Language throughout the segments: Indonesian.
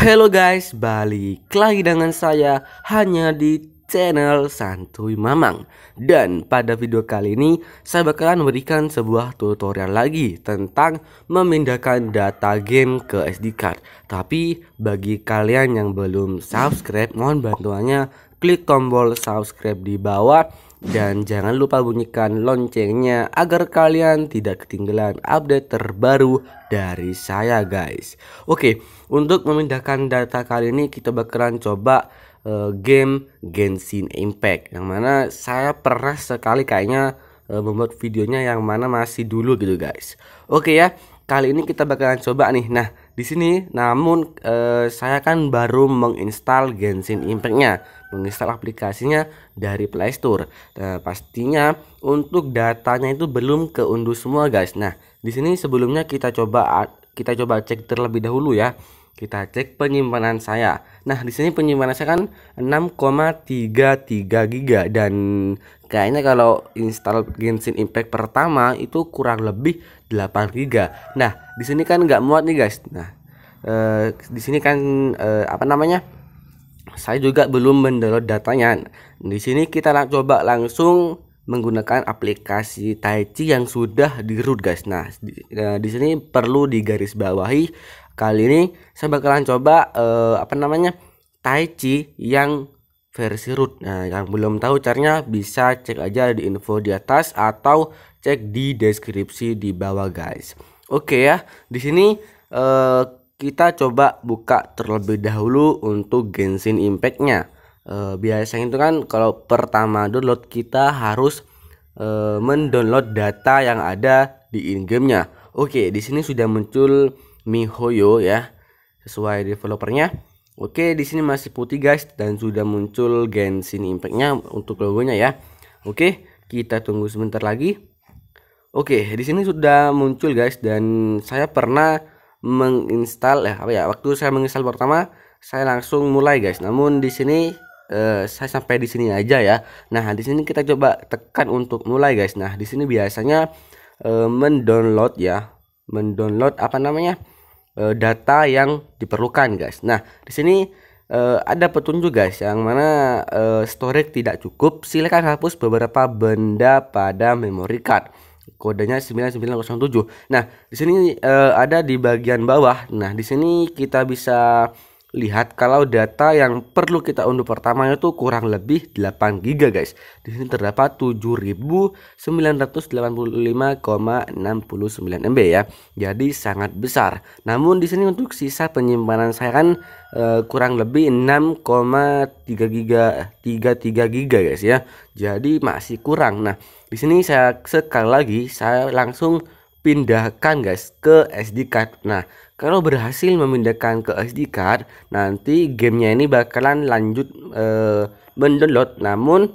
Halo guys, balik lagi dengan saya hanya di channel Santuy Mamang Dan pada video kali ini saya bakalan memberikan sebuah tutorial lagi tentang memindahkan data game ke SD card Tapi bagi kalian yang belum subscribe mohon bantuannya klik tombol subscribe di bawah dan jangan lupa bunyikan loncengnya agar kalian tidak ketinggalan update terbaru dari saya guys Oke untuk memindahkan data kali ini kita bakalan coba uh, game Genshin Impact yang mana saya pernah sekali kayaknya uh, membuat videonya yang mana masih dulu gitu guys Oke ya kali ini kita bakalan coba nih nah di sini namun eh, saya kan baru menginstal Genshin Impact-nya menginstal aplikasinya dari Play Store nah, pastinya untuk datanya itu belum keunduh semua guys nah di sini sebelumnya kita coba kita coba cek terlebih dahulu ya kita cek penyimpanan saya. Nah, di sini penyimpanan saya kan 6,33 giga dan kayaknya kalau install Genshin Impact pertama itu kurang lebih 8 giga. Nah, di sini kan nggak muat nih guys. Nah, eh, di sini kan eh, apa namanya? Saya juga belum mendownload datanya. Di sini kita lang coba langsung menggunakan aplikasi Taichi yang sudah di root guys. Nah, di, nah, di sini perlu digarisbawahi Kali ini saya bakalan coba uh, apa namanya? Tai Chi yang versi root. Nah, yang belum tahu caranya bisa cek aja di info di atas atau cek di deskripsi di bawah, guys. Oke ya. Di sini uh, kita coba buka terlebih dahulu untuk Genshin Impactnya. Uh, biasanya itu kan kalau pertama download kita harus uh, mendownload data yang ada di in gamenya Oke, di sini sudah muncul miHoYo ya sesuai developernya Oke, di sini masih putih guys dan sudah muncul Genshin impact untuk logonya ya. Oke, kita tunggu sebentar lagi. Oke, di sini sudah muncul guys dan saya pernah menginstal ya apa ya? Waktu saya menginstal pertama, saya langsung mulai guys. Namun di sini eh, saya sampai di sini aja ya. Nah, di sini kita coba tekan untuk mulai guys. Nah, di sini biasanya eh, mendownload ya mendownload apa namanya e, data yang diperlukan guys nah di sini e, ada petunjuk guys yang mana e, storage tidak cukup silahkan hapus beberapa benda pada memory card kodenya 9907 nah di sini e, ada di bagian bawah nah di sini kita bisa lihat kalau data yang perlu kita unduh pertama itu kurang lebih 8 GB guys. Di sini terdapat 7985,69 MB ya. Jadi sangat besar. Namun di sini untuk sisa penyimpanan saya kan eh, kurang lebih 6,3 GB 33 GB guys ya. Jadi masih kurang. Nah, di sini saya sekali lagi saya langsung pindahkan guys ke SD card nah kalau berhasil memindahkan ke SD card nanti gamenya ini bakalan lanjut eh, mendownload namun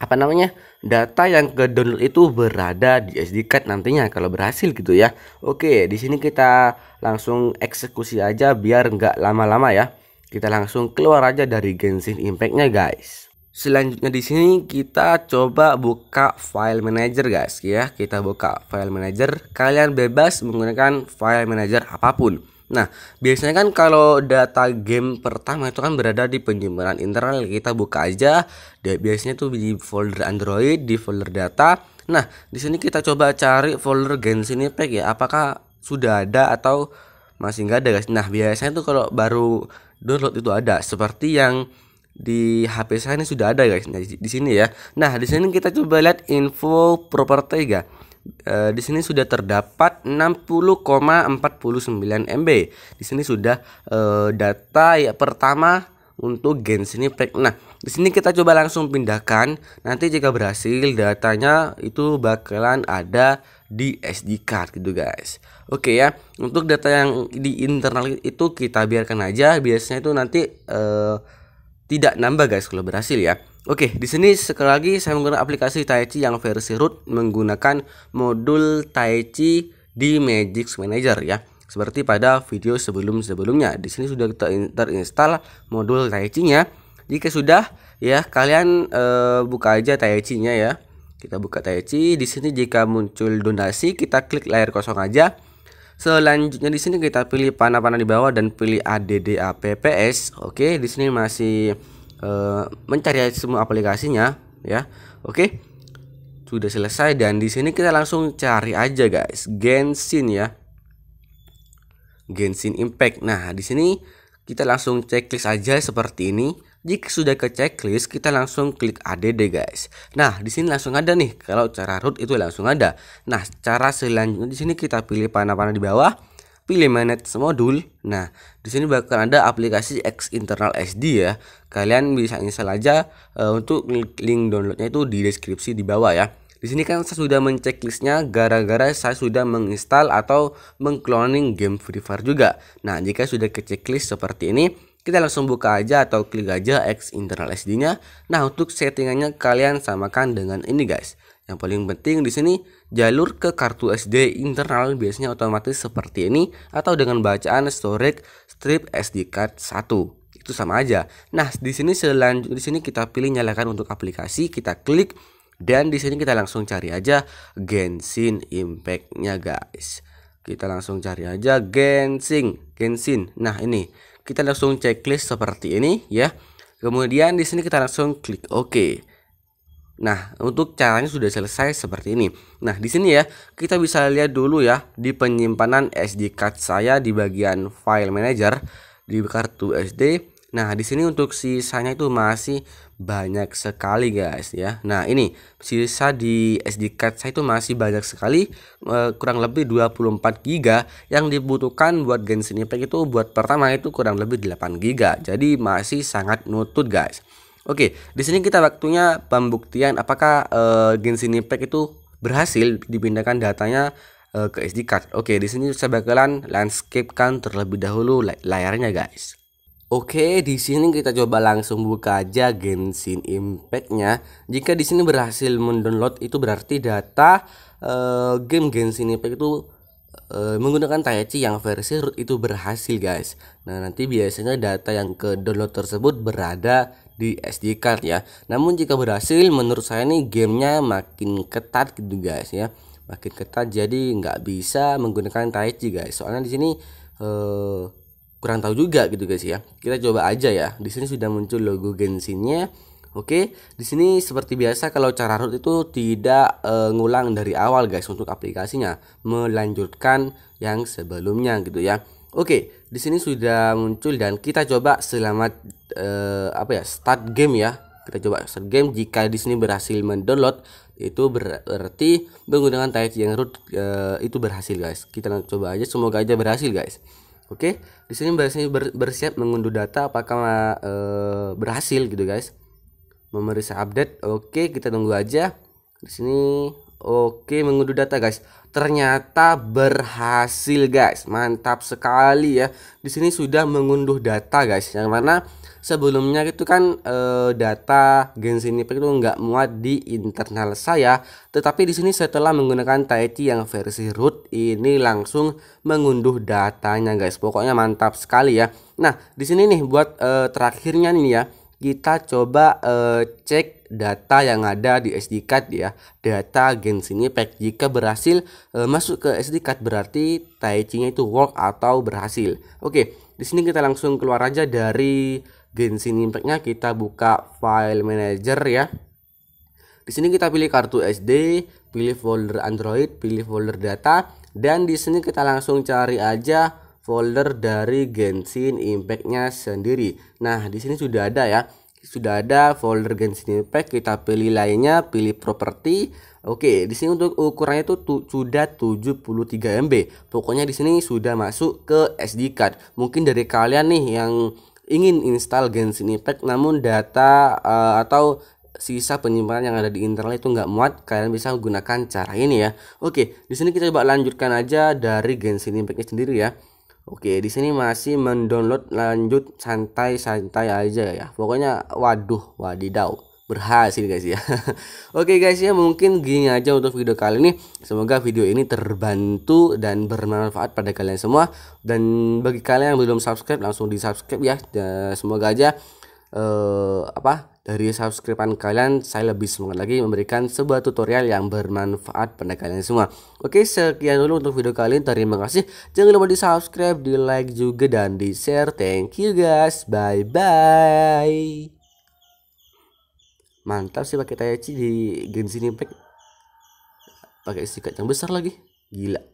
apa namanya data yang ke download itu berada di SD card nantinya kalau berhasil gitu ya oke di sini kita langsung eksekusi aja biar nggak lama-lama ya kita langsung keluar aja dari Genshin Impactnya guys Selanjutnya di sini kita coba buka file manager guys ya. Kita buka file manager. Kalian bebas menggunakan file manager apapun. Nah, biasanya kan kalau data game pertama itu kan berada di penyimpanan internal, kita buka aja. biasanya tuh di folder Android, di folder data. Nah, di sini kita coba cari folder Genshin Impact ya. Apakah sudah ada atau masih nggak ada guys? Nah, biasanya tuh kalau baru download itu ada. Seperti yang di HP saya ini sudah ada guys nah, di, sini ya nah di sini kita coba lihat info properti ya e, di sini sudah terdapat 60,49 MB di sini sudah e, data ya pertama untuk gen sini pack nah di sini kita coba langsung pindahkan nanti jika berhasil datanya itu bakalan ada di SD card gitu guys oke ya untuk data yang di internal itu kita biarkan aja biasanya itu nanti e, tidak nambah guys kalau berhasil ya. Oke, di sini sekali lagi saya menggunakan aplikasi Taichi yang versi root menggunakan modul Taichi di Magic Manager ya. Seperti pada video sebelum-sebelumnya, di sini sudah kita terinstall modul Taichi-nya. Jika sudah, ya kalian e, buka aja Taichi-nya ya. Kita buka Taichi, di sini jika muncul donasi kita klik layar kosong aja Selanjutnya di sini kita pilih panah-panah di bawah dan pilih add apps Oke, di sini masih uh, mencari semua aplikasinya ya. Oke. Sudah selesai dan di sini kita langsung cari aja guys, Genshin ya. Genshin Impact. Nah, di sini kita langsung checklist aja seperti ini. Jika sudah ke checklist, kita langsung klik ADD guys. Nah, di sini langsung ada nih. Kalau cara root itu langsung ada. Nah, cara selanjutnya di sini kita pilih panah-panah di bawah pilih manage modul. Nah, di sini bakal ada aplikasi X internal SD ya. Kalian bisa install aja uh, untuk link downloadnya itu di deskripsi di bawah ya. Di sini kan saya sudah listnya gara-gara saya sudah menginstal atau mengkloning game Free Fire juga. Nah, jika sudah ke checklist seperti ini, kita langsung buka aja atau klik aja X internal SD-nya. Nah, untuk settingannya kalian samakan dengan ini guys. Yang paling penting di sini jalur ke kartu SD internal biasanya otomatis seperti ini atau dengan bacaan storage strip SD card 1 itu sama aja. Nah, di sini selanjutnya di sini kita pilih nyalakan untuk aplikasi, kita klik dan di sini kita langsung cari aja Genshin Impact-nya guys. Kita langsung cari aja Genshin, Genshin. Nah, ini. Kita langsung checklist seperti ini ya. Kemudian di sini kita langsung klik OK. Nah, untuk caranya sudah selesai seperti ini. Nah, di sini ya, kita bisa lihat dulu ya di penyimpanan SD card saya di bagian file manager di kartu SD. Nah, di sini untuk sisanya itu masih banyak sekali guys ya nah ini sisa di SD card saya itu masih banyak sekali eh, kurang lebih 24 GB yang dibutuhkan buat Genshin Impact itu buat pertama itu kurang lebih 8 GB jadi masih sangat nutut guys Oke, di sini kita waktunya pembuktian apakah uh, Genshin Impact itu berhasil dipindahkan datanya uh, ke SD card. Oke, di sini saya bakalan landscape kan terlebih dahulu lay layarnya guys. Oke, di sini kita coba langsung buka aja Genshin Impact-nya. Jika di sini berhasil mendownload itu berarti data uh, game Genshin Impact itu uh, menggunakan Taichi yang versi root itu berhasil, guys. Nah, nanti biasanya data yang ke download tersebut berada di SD card ya. Namun jika berhasil menurut saya nih gamenya makin ketat gitu guys ya. Makin ketat jadi nggak bisa menggunakan Taichi, guys. Soalnya di sini uh, kurang tahu juga gitu guys ya. Kita coba aja ya. Di sini sudah muncul logo Genshinnya. Oke, di sini seperti biasa kalau cara root itu tidak e, ngulang dari awal guys untuk aplikasinya, melanjutkan yang sebelumnya gitu ya. Oke, di sini sudah muncul dan kita coba selamat e, apa ya start game ya. Kita coba start game jika di sini berhasil mendownload itu berarti menggunakan teknik yang root e, itu berhasil guys. Kita coba aja semoga aja berhasil guys. Oke, di sini biasanya bersiap mengunduh data apakah uh, berhasil gitu guys. Memeriksa update. Oke, kita tunggu aja. Di sini Oke, mengunduh data guys. Ternyata berhasil guys. Mantap sekali ya. Di sini sudah mengunduh data guys. Yang mana sebelumnya itu kan e, data Genshin Impact itu nggak muat di internal saya, tetapi di sini setelah menggunakan Taiti yang versi root ini langsung mengunduh datanya guys. Pokoknya mantap sekali ya. Nah, di sini nih buat e, terakhirnya nih ya kita coba uh, cek data yang ada di SD card ya data Genshin pack jika berhasil uh, masuk ke SD card berarti Taichi nya itu work atau berhasil oke di sini kita langsung keluar aja dari Genshin Impact nya kita buka file manager ya di sini kita pilih kartu SD pilih folder Android pilih folder data dan di sini kita langsung cari aja folder dari Genshin Impact-nya sendiri. Nah, di sini sudah ada ya. Sudah ada folder Genshin Impact, kita pilih lainnya, pilih properti. Oke, di sini untuk ukurannya itu tu sudah 73 MB. Pokoknya di sini sudah masuk ke SD card. Mungkin dari kalian nih yang ingin install Genshin Impact namun data uh, atau sisa penyimpanan yang ada di internal itu nggak muat, kalian bisa gunakan cara ini ya. Oke, di sini kita coba lanjutkan aja dari Genshin Impact-nya sendiri ya. Oke, di sini masih mendownload lanjut santai-santai aja ya. Pokoknya waduh, wadidau. Berhasil guys ya. Oke guys ya, mungkin gini aja untuk video kali ini. Semoga video ini terbantu dan bermanfaat pada kalian semua dan bagi kalian yang belum subscribe langsung di-subscribe ya. Dan semoga aja eh, apa dari subscribean kalian saya lebih semangat lagi memberikan sebuah tutorial yang bermanfaat pada kalian semua oke sekian dulu untuk video kali ini terima kasih jangan lupa di subscribe di like juga dan di share thank you guys bye bye mantap sih pakai tayachi di genshin impact pakai sikat yang besar lagi gila